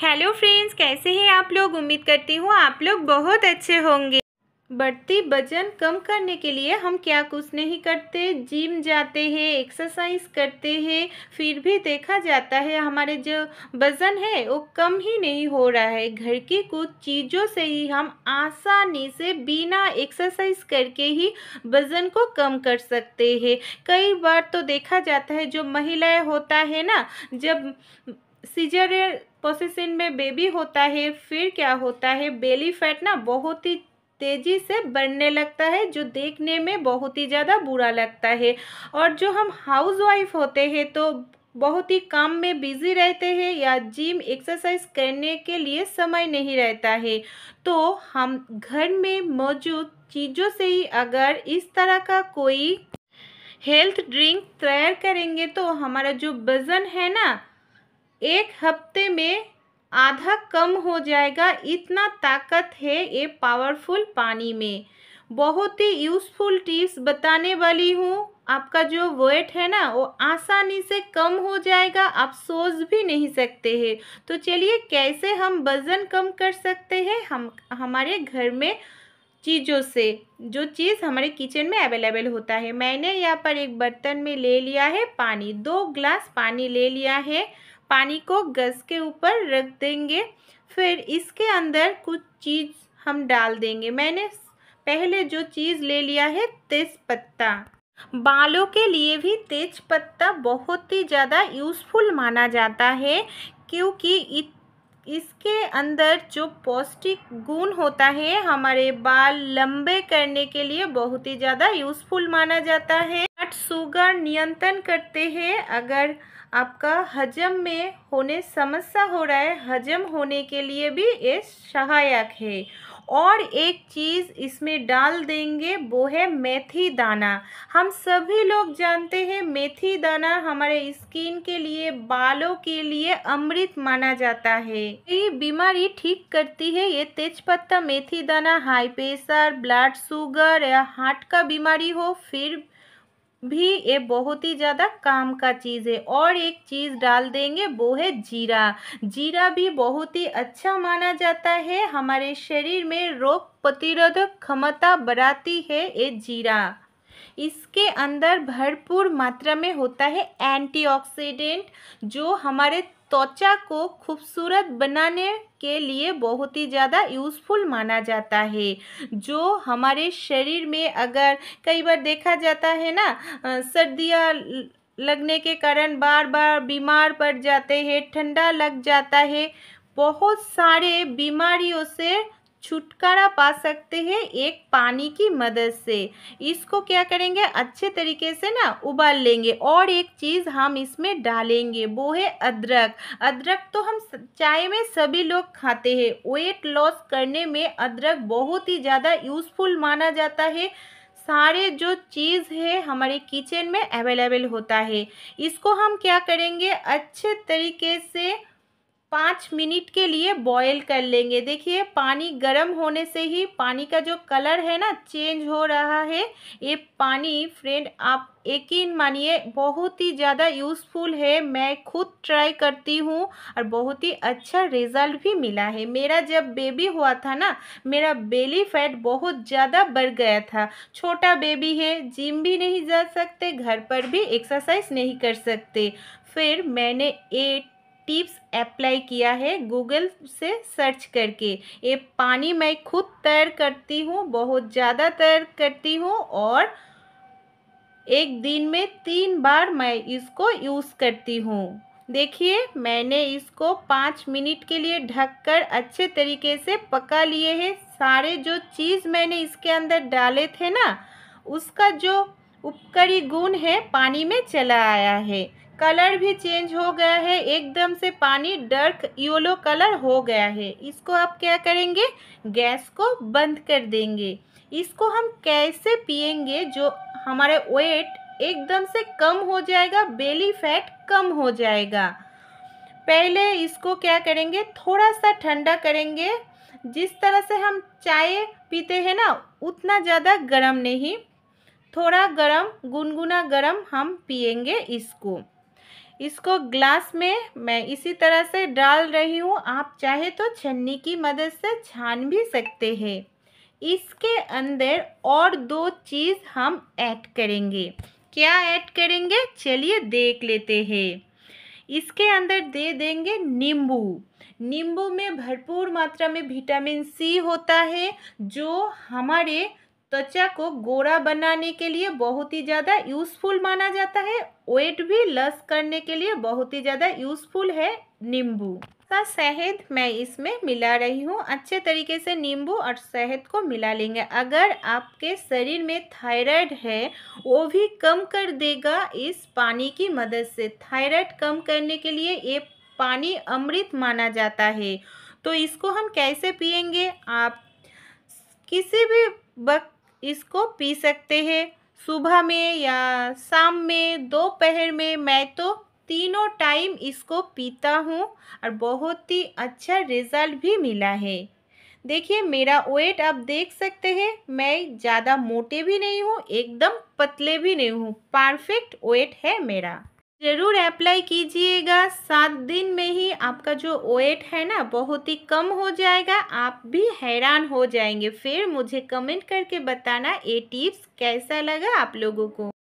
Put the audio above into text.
hello friends कैसे हैं आप लोग उम्मीद करती हूँ आप लोग बहुत अच्छे होंगे बढ़ती वजन कम करने के लिए हम क्या कुछ नहीं करते जिम जाते हैं एक्सरसाइज करते हैं फिर भी देखा जाता है हमारे जो वज़न है वो कम ही नहीं हो रहा है घर की कुछ चीज़ों से ही हम आसानी से बिना एक्सरसाइज करके ही वज़न को कम कर सकते हैं कई बार तो देखा जाता है जो महिलाएं होता है ना जब सीजर पोसेसिन में बेबी होता है फिर क्या होता है बेली फैट ना बहुत ही तेज़ी से बढ़ने लगता है जो देखने में बहुत ही ज़्यादा बुरा लगता है और जो हम हाउस वाइफ होते हैं तो बहुत ही काम में बिजी रहते हैं या जिम एक्सरसाइज करने के लिए समय नहीं रहता है तो हम घर में मौजूद चीज़ों से ही अगर इस तरह का कोई हेल्थ ड्रिंक तैयार करेंगे तो हमारा जो वज़न है ना एक हफ्ते में आधा कम हो जाएगा इतना ताकत है ये पावरफुल पानी में बहुत ही यूज़फुल टिप्स बताने वाली हूँ आपका जो वेट है ना वो आसानी से कम हो जाएगा आप सोच भी नहीं सकते हैं तो चलिए कैसे हम वज़न कम कर सकते हैं हम हमारे घर में चीज़ों से जो चीज़ हमारे किचन में अवेलेबल होता है मैंने यहाँ पर एक बर्तन में ले लिया है पानी दो ग्लास पानी ले लिया है पानी को गैस के ऊपर रख देंगे फिर इसके अंदर कुछ चीज़ हम डाल देंगे मैंने पहले जो चीज़ ले लिया है तेज पत्ता बालों के लिए भी तेज पत्ता बहुत ही ज़्यादा यूज़फुल माना जाता है क्योंकि इत इसके अंदर जो पौष्टिक गुण होता है हमारे बाल लंबे करने के लिए बहुत ही ज़्यादा यूज़फुल माना जाता है ब्लड शुगर नियंत्रण करते हैं अगर आपका हजम में होने समस्या हो रहा है हजम होने के लिए भी ये सहायक है और एक चीज़ इसमें डाल देंगे वो है मेथी दाना हम सभी लोग जानते हैं मेथी दाना हमारे स्किन के लिए बालों के लिए अमृत माना जाता है ये बीमारी ठीक करती है ये तेजपत्ता मेथी दाना हाई प्रेशर ब्लड शुगर या हार्ट का बीमारी हो फिर भी ये बहुत ही ज़्यादा काम का चीज़ है और एक चीज़ डाल देंगे वो है जीरा जीरा भी बहुत ही अच्छा माना जाता है हमारे शरीर में रोग प्रतिरोधक क्षमता बढ़ाती है ये जीरा इसके अंदर भरपूर मात्रा में होता है एंटीऑक्सीडेंट जो हमारे त्वचा को खूबसूरत बनाने के लिए बहुत ही ज़्यादा यूज़फुल माना जाता है जो हमारे शरीर में अगर कई बार देखा जाता है ना सर्दियाँ लगने के कारण बार बार बीमार पड़ जाते हैं ठंडा लग जाता है बहुत सारे बीमारियों से छुटकारा पा सकते हैं एक पानी की मदद से इसको क्या करेंगे अच्छे तरीके से ना उबाल लेंगे और एक चीज़ हम इसमें डालेंगे वो है अदरक अदरक तो हम चाय में सभी लोग खाते हैं वेट लॉस करने में अदरक बहुत ही ज़्यादा यूज़फुल माना जाता है सारे जो चीज़ है हमारे किचन में अवेलेबल होता है इसको हम क्या करेंगे अच्छे तरीके से पाँच मिनट के लिए बॉयल कर लेंगे देखिए पानी गर्म होने से ही पानी का जो कलर है ना चेंज हो रहा है ये पानी फ्रेंड आप यकीन मानिए बहुत ही ज़्यादा यूज़फुल है मैं खुद ट्राई करती हूँ और बहुत ही अच्छा रिज़ल्ट भी मिला है मेरा जब बेबी हुआ था ना मेरा बेली फैट बहुत ज़्यादा बढ़ गया था छोटा बेबी है जिम भी नहीं जा सकते घर पर भी एक्सरसाइज नहीं कर सकते फिर मैंने एट टिप्स अप्लाई किया है गूगल से सर्च करके ये पानी मैं खुद तैर करती हूँ बहुत ज़्यादा तैर करती हूँ और एक दिन में तीन बार मैं इसको यूज़ करती हूँ देखिए मैंने इसको पाँच मिनट के लिए ढककर अच्छे तरीके से पका लिए हैं सारे जो चीज़ मैंने इसके अंदर डाले थे ना उसका जो उपकरी गुण है पानी में चला आया है कलर भी चेंज हो गया है एकदम से पानी डार्क योलो कलर हो गया है इसको आप क्या करेंगे गैस को बंद कर देंगे इसको हम कैसे पिएंगे जो हमारे वेट एकदम से कम हो जाएगा बेली फैट कम हो जाएगा पहले इसको क्या करेंगे थोड़ा सा ठंडा करेंगे जिस तरह से हम चाय पीते हैं ना उतना ज़्यादा गर्म नहीं थोड़ा गर्म गुनगुना गर्म हम पिएंगे इसको इसको ग्लास में मैं इसी तरह से डाल रही हूँ आप चाहे तो छन्नी की मदद से छान भी सकते हैं इसके अंदर और दो चीज़ हम ऐड करेंगे क्या ऐड करेंगे चलिए देख लेते हैं इसके अंदर दे देंगे नींबू नींबू में भरपूर मात्रा में विटामिन सी होता है जो हमारे त्वचा को गोरा बनाने के लिए बहुत ही ज़्यादा यूज़फुल माना जाता है वेट भी लस करने के लिए बहुत ही ज़्यादा यूज़फुल है नींबू का हाँ, शहद मैं इसमें मिला रही हूँ अच्छे तरीके से नींबू और शहद को मिला लेंगे अगर आपके शरीर में थायराइड है वो भी कम कर देगा इस पानी की मदद से थायराइड कम करने के लिए ये पानी अमृत माना जाता है तो इसको हम कैसे पियेंगे आप किसी भी वक्त इसको पी सकते हैं सुबह में या शाम में दोपहर में मैं तो तीनों टाइम इसको पीता हूँ और बहुत ही अच्छा रिज़ल्ट भी मिला है देखिए मेरा वेट आप देख सकते हैं मैं ज़्यादा मोटे भी नहीं हूँ एकदम पतले भी नहीं हूँ परफेक्ट वेट है मेरा ज़रूर अप्लाई कीजिएगा सात दिन में ही आपका जो वेट है ना बहुत ही कम हो जाएगा आप भी हैरान हो जाएंगे फिर मुझे कमेंट करके बताना ये टिप्स कैसा लगा आप लोगों को